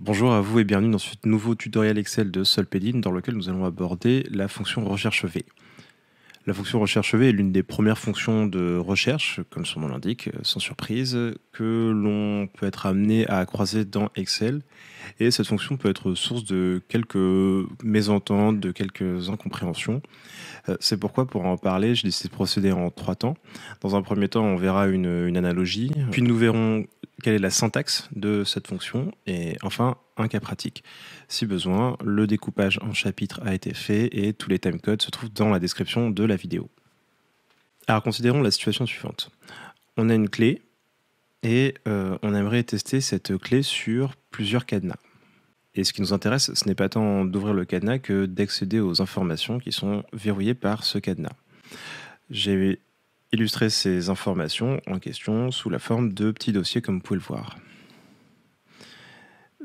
Bonjour à vous et bienvenue dans ce nouveau tutoriel Excel de Solpedine dans lequel nous allons aborder la fonction recherche V. La fonction recherche V est l'une des premières fonctions de recherche, comme son nom l'indique, sans surprise, que l'on peut être amené à croiser dans Excel. Et cette fonction peut être source de quelques mésententes, de quelques incompréhensions. Euh, c'est pourquoi, pour en parler, j'ai décidé de procéder en trois temps. Dans un premier temps, on verra une analogie, puis nous verrons quelle est la syntaxe de cette fonction et enfin un cas pratique. Si besoin, le découpage en chapitres a été fait et tous les timecodes se trouvent dans la description de la vidéo. Alors considérons la situation suivante. On a une clé et euh, on aimerait tester cette clé sur plusieurs cadenas. Et ce qui nous intéresse, ce n'est pas tant d'ouvrir le cadenas que d'accéder aux informations qui sont verrouillées par ce cadenas. J'ai illustrer ces informations en question sous la forme de petits dossiers comme vous pouvez le voir.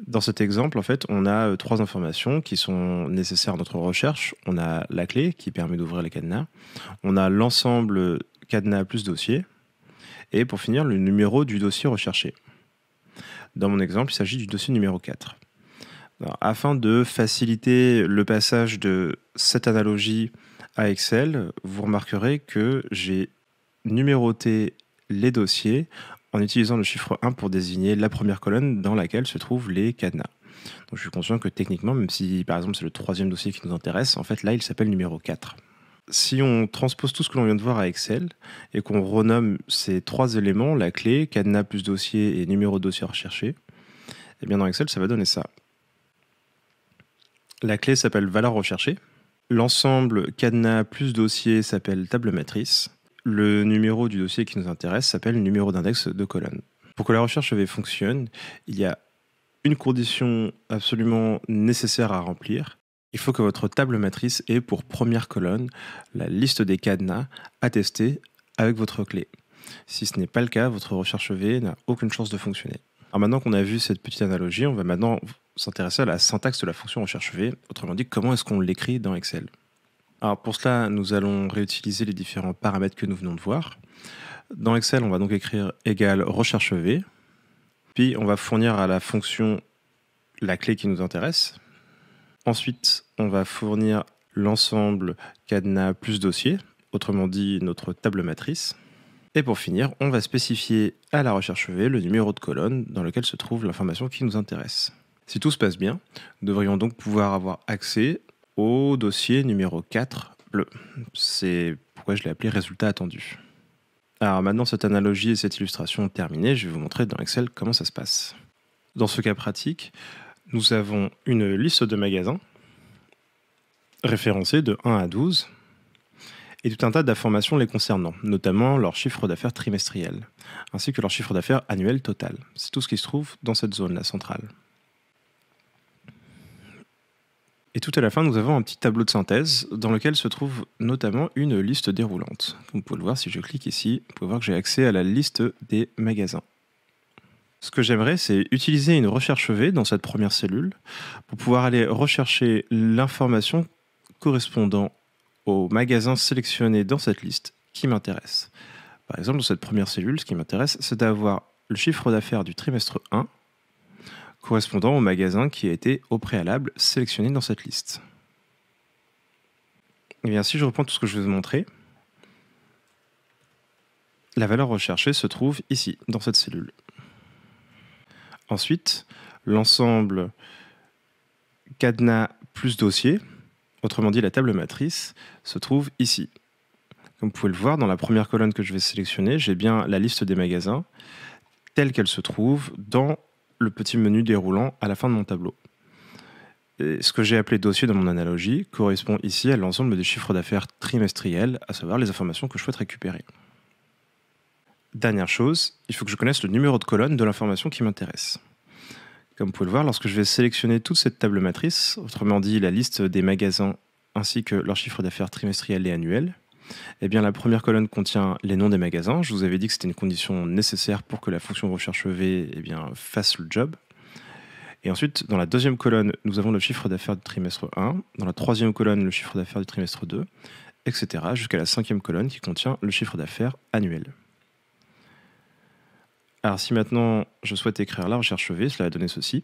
Dans cet exemple, en fait, on a euh, trois informations qui sont nécessaires à notre recherche. On a la clé qui permet d'ouvrir les cadenas. On a l'ensemble cadenas plus dossier. Et pour finir, le numéro du dossier recherché. Dans mon exemple, il s'agit du dossier numéro 4. afin de faciliter le passage de cette analogie à Excel, vous remarquerez que j'ai numéroter les dossiers en utilisant le chiffre 1 pour désigner la première colonne dans laquelle se trouvent les cadenas. je suis conscient que techniquement, même si par exemple c'est le troisième dossier qui nous intéresse, en fait là il s'appelle numéro 4. Si on transpose tout ce que l'on vient de voir à Excel et qu'on renomme ces trois éléments, la clé, cadenas plus dossier et numéro de dossier recherché, eh bien dans Excel ça va donner ça. La clé s'appelle valeur recherchée, l'ensemble cadenas plus dossier s'appelle table matrice, le numéro du dossier qui nous intéresse s'appelle numéro d'index de colonne. Pour que la recherche V fonctionne, il y a une condition absolument nécessaire à remplir. Il faut que votre table matrice ait pour première colonne la liste des cadenas attestés avec votre clé. Si ce n'est pas le cas, votre recherche V n'a aucune chance de fonctionner. Alors maintenant qu'on a vu cette petite analogie, on va maintenant s'intéresser à la syntaxe de la fonction recherche V, autrement dit comment est-ce qu'on l'écrit dans Excel. Alors pour cela, nous allons réutiliser les différents paramètres que nous venons de voir. Dans Excel, on va donc écrire égale recherche V, puis on va fournir à la fonction la clé qui nous intéresse. Ensuite, on va fournir l'ensemble cadenas plus dossier, autrement dit notre table matrice. Et pour finir, on va spécifier à la recherche V le numéro de colonne dans lequel se trouve l'information qui nous intéresse. Si tout se passe bien, nous devrions donc pouvoir avoir accès au dossier numéro 4 bleu. C'est pourquoi je l'ai appelé résultat attendu. Alors maintenant cette analogie et cette illustration terminée, je vais vous montrer dans Excel comment ça se passe. Dans ce cas pratique, nous avons une liste de magasins référencés de 1 à 12 et tout un tas d'informations les concernant, notamment leur chiffre d'affaires trimestriel, ainsi que leur chiffre d'affaires annuel total. C'est tout ce qui se trouve dans cette zone, la centrale. Et tout à la fin, nous avons un petit tableau de synthèse dans lequel se trouve notamment une liste déroulante. Vous pouvez le voir si je clique ici, vous pouvez voir que j'ai accès à la liste des magasins. Ce que j'aimerais, c'est utiliser une recherche V dans cette première cellule pour pouvoir aller rechercher l'information correspondant au magasin sélectionné dans cette liste qui m'intéresse. Par exemple, dans cette première cellule, ce qui m'intéresse, c'est d'avoir le chiffre d'affaires du trimestre 1 correspondant au magasin qui a été au préalable sélectionné dans cette liste. Et eh bien, si je reprends tout ce que je vous ai la valeur recherchée se trouve ici, dans cette cellule. Ensuite, l'ensemble cadenas plus dossier, autrement dit la table matrice, se trouve ici. Comme vous pouvez le voir, dans la première colonne que je vais sélectionner, j'ai bien la liste des magasins telle qu'elle se trouve dans le petit menu déroulant à la fin de mon tableau. ce que j'ai appelé dossier dans mon analogie correspond ici à l'ensemble des chiffres d'affaires trimestriels, à savoir les informations que je souhaite récupérer. Dernière chose, il faut que je connaisse le numéro de colonne de l'information qui m'intéresse. Comme vous pouvez le voir, lorsque je vais sélectionner toute cette table matrice, autrement dit la liste des magasins ainsi que leurs chiffres d'affaires trimestriels et annuels, eh bien, la première colonne contient les noms des magasins. Je vous avais dit que c'était une condition nécessaire pour que la fonction recherche v eh fasse le job. Et ensuite, dans la deuxième colonne, nous avons le chiffre d'affaires du trimestre 1. Dans la troisième colonne, le chiffre d'affaires du trimestre 2, etc. Jusqu'à la cinquième colonne qui contient le chiffre d'affaires annuel. Alors si maintenant je souhaite écrire la recherche V, cela va donner ceci.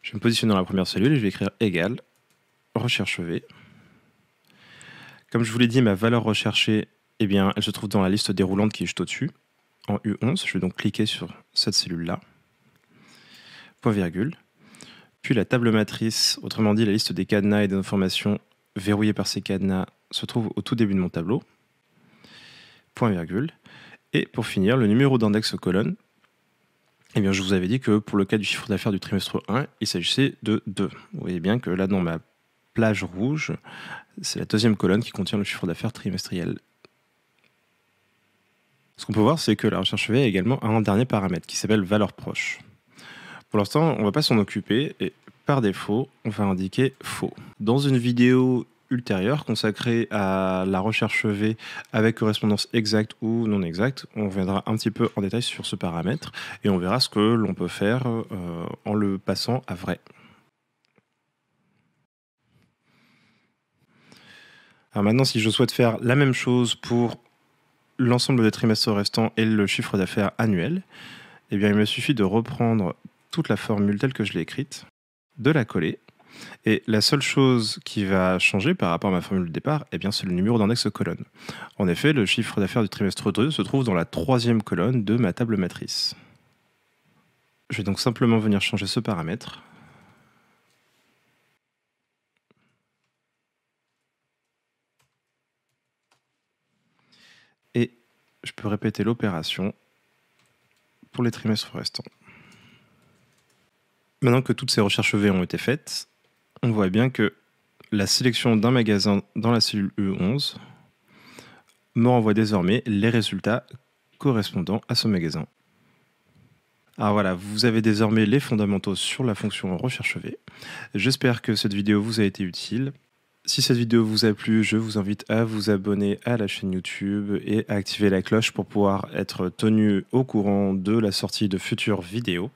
Je vais me positionner dans la première cellule et je vais écrire égal recherche V. Comme je vous l'ai dit, ma valeur recherchée, eh bien, elle se trouve dans la liste déroulante qui est juste au-dessus, en U11. Je vais donc cliquer sur cette cellule-là, point virgule. Puis la table matrice, autrement dit la liste des cadenas et des informations verrouillées par ces cadenas, se trouve au tout début de mon tableau, point virgule. Et pour finir, le numéro d'index colonne, eh bien, je vous avais dit que pour le cas du chiffre d'affaires du trimestre 1, il s'agissait de 2. Vous voyez bien que là, dans ma plage rouge, c'est la deuxième colonne qui contient le chiffre d'affaires trimestriel. Ce qu'on peut voir, c'est que la recherche V a également un dernier paramètre qui s'appelle valeur proche. Pour l'instant, on ne va pas s'en occuper et par défaut, on va indiquer faux. Dans une vidéo ultérieure consacrée à la recherche V avec correspondance exacte ou non exacte, on viendra un petit peu en détail sur ce paramètre et on verra ce que l'on peut faire euh, en le passant à vrai. Alors maintenant, si je souhaite faire la même chose pour l'ensemble des trimestres restants et le chiffre d'affaires annuel, eh bien, il me suffit de reprendre toute la formule telle que je l'ai écrite, de la coller. Et la seule chose qui va changer par rapport à ma formule de départ, eh c'est le numéro d'index colonne. En effet, le chiffre d'affaires du trimestre 2 se trouve dans la troisième colonne de ma table matrice. Je vais donc simplement venir changer ce paramètre Et je peux répéter l'opération pour les trimestres restants. Maintenant que toutes ces recherches V ont été faites, on voit bien que la sélection d'un magasin dans la cellule E11 me renvoie désormais les résultats correspondants à ce magasin. Alors ah voilà, vous avez désormais les fondamentaux sur la fonction recherche V. J'espère que cette vidéo vous a été utile. Si cette vidéo vous a plu, je vous invite à vous abonner à la chaîne YouTube et à activer la cloche pour pouvoir être tenu au courant de la sortie de futures vidéos.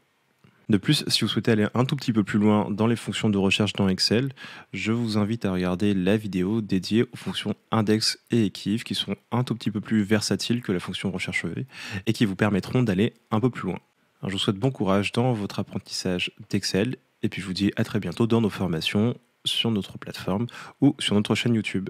De plus, si vous souhaitez aller un tout petit peu plus loin dans les fonctions de recherche dans Excel, je vous invite à regarder la vidéo dédiée aux fonctions index et équive qui sont un tout petit peu plus versatiles que la fonction recherche V e et qui vous permettront d'aller un peu plus loin. je vous souhaite bon courage dans votre apprentissage d'Excel et puis je vous dis à très bientôt dans nos formations sur notre plateforme ou sur notre chaîne YouTube.